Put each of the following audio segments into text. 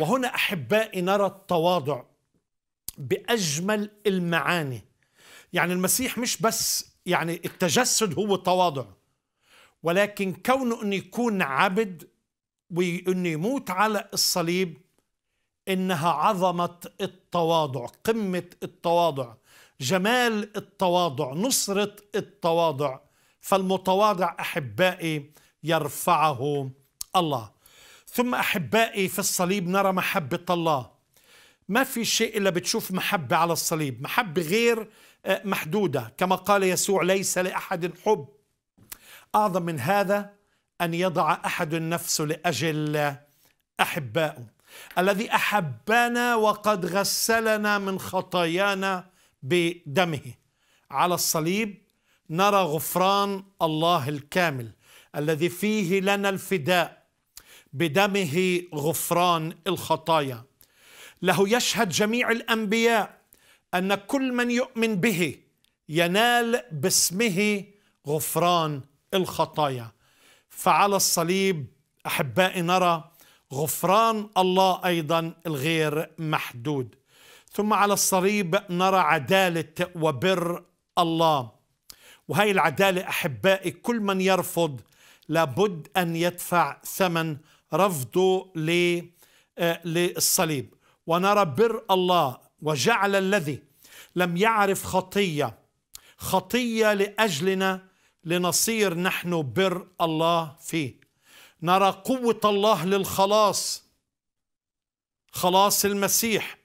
وهنا احبائي نرى التواضع باجمل المعاني يعني المسيح مش بس يعني التجسد هو التواضع ولكن كونه انه يكون عبد وانه يموت على الصليب انها عظمه التواضع قمه التواضع جمال التواضع نصره التواضع فالمتواضع احبائي يرفعه الله ثم أحبائي في الصليب نرى محبة الله ما في شيء إلا بتشوف محبة على الصليب محبة غير آه، محدودة كما قال يسوع ليس لأحد حب أعظم من هذا أن يضع أحد نفسه لأجل أحبائه الذي أحبنا وقد غسلنا من خطايانا بدمه على الصليب نرى غفران الله الكامل الذي فيه لنا الفداء بدمه غفران الخطايا له يشهد جميع الانبياء ان كل من يؤمن به ينال باسمه غفران الخطايا فعلى الصليب احبائي نرى غفران الله ايضا الغير محدود ثم على الصليب نرى عداله وبر الله وهي العداله احبائي كل من يرفض لابد ان يدفع ثمن رفضه آه، للصليب ونرى بر الله وجعل الذي لم يعرف خطية خطية لأجلنا لنصير نحن بر الله فيه نرى قوة الله للخلاص خلاص المسيح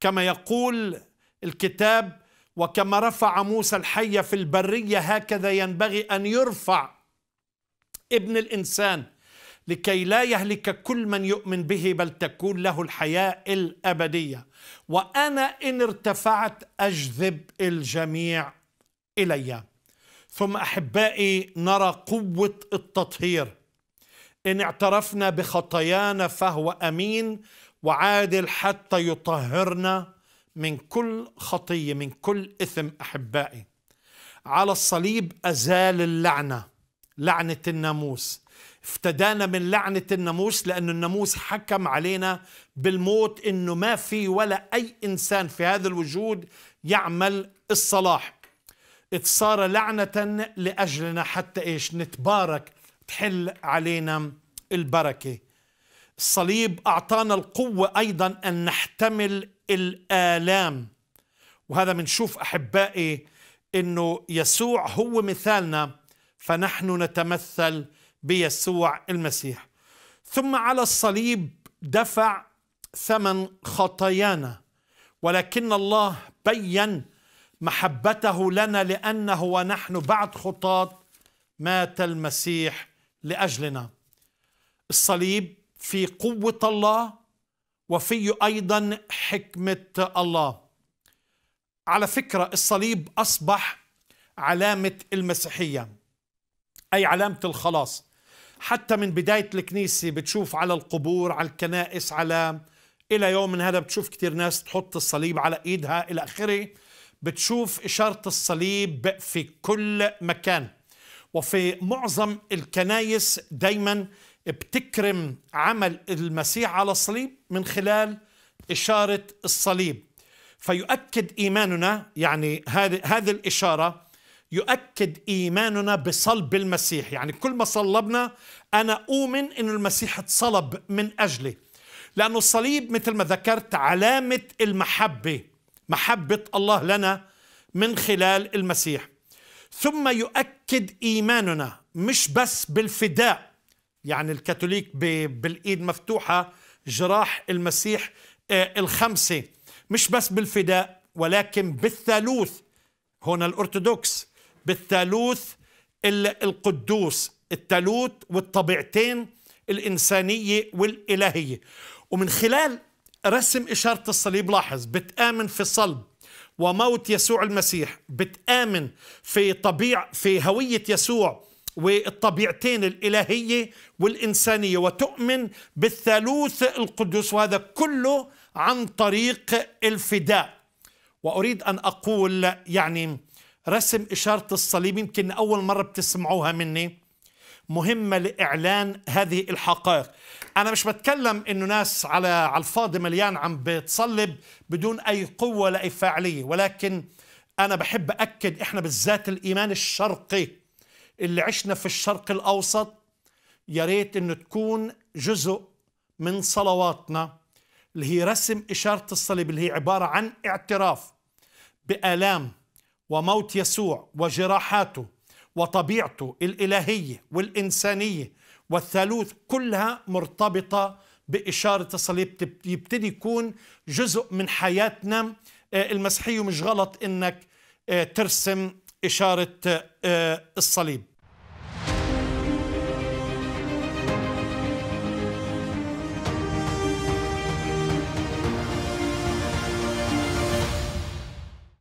كما يقول الكتاب وكما رفع موسى الحية في البرية هكذا ينبغي أن يرفع ابن الإنسان لكي لا يهلك كل من يؤمن به بل تكون له الحياة الأبدية وأنا إن ارتفعت أجذب الجميع إلي ثم أحبائي نرى قوة التطهير إن اعترفنا بخطايانا فهو أمين وعادل حتى يطهرنا من كل خطية من كل إثم أحبائي على الصليب أزال اللعنة لعنة الناموس افتدانا من لعنة الناموس لأن الناموس حكم علينا بالموت أنه ما في ولا أي إنسان في هذا الوجود يعمل الصلاح صار لعنة لأجلنا حتى إيش نتبارك تحل علينا البركة الصليب أعطانا القوة أيضا أن نحتمل الآلام وهذا منشوف أحبائي أنه يسوع هو مثالنا فنحن نتمثل بيسوع المسيح ثم على الصليب دفع ثمن خطايانا ولكن الله بين محبته لنا لانه ونحن بعد خطاه مات المسيح لاجلنا الصليب في قوه الله وفيه ايضا حكمه الله على فكره الصليب اصبح علامه المسيحيه أي علامة الخلاص حتى من بداية الكنيسة بتشوف على القبور على الكنائس على إلى يوم من هذا بتشوف كتير ناس تحط الصليب على إيدها إلى آخره بتشوف إشارة الصليب في كل مكان وفي معظم الكنايس دايما بتكرم عمل المسيح على الصليب من خلال إشارة الصليب فيؤكد إيماننا يعني هذه الإشارة يؤكد إيماننا بصلب المسيح يعني كل ما صلبنا أنا أؤمن أن المسيح اتصلب من أجلي لأنه الصليب مثل ما ذكرت علامة المحبة محبة الله لنا من خلال المسيح ثم يؤكد إيماننا مش بس بالفداء يعني الكاثوليك بالإيد مفتوحة جراح المسيح آه، الخمسة مش بس بالفداء ولكن بالثالوث هنا الأرثوذكس بالثالوث القدوس التالوت والطبيعتين الإنسانية والإلهية ومن خلال رسم إشارة الصليب لاحظ بتآمن في صلب وموت يسوع المسيح بتآمن في طبيع في هوية يسوع والطبيعتين الإلهية والإنسانية وتؤمن بالثالوث القدوس وهذا كله عن طريق الفداء وأريد أن أقول يعني رسم إشارة الصليب يمكن أول مرة بتسمعوها مني مهمة لإعلان هذه الحقائق أنا مش بتكلم إنه ناس على على الفاضي مليان عم بتصلب بدون أي قوة لأي فاعلية ولكن أنا بحب أكد إحنا بالذات الإيمان الشرقي اللي عشنا في الشرق الأوسط يا ريت إنه تكون جزء من صلواتنا اللي هي رسم إشارة الصليب اللي هي عبارة عن اعتراف بآلام وموت يسوع وجراحاته وطبيعته الالهيه والانسانيه والثالوث كلها مرتبطه باشاره الصليب يبتدي يكون جزء من حياتنا آه، المسيحيه ومش غلط انك آه، ترسم اشاره آه، الصليب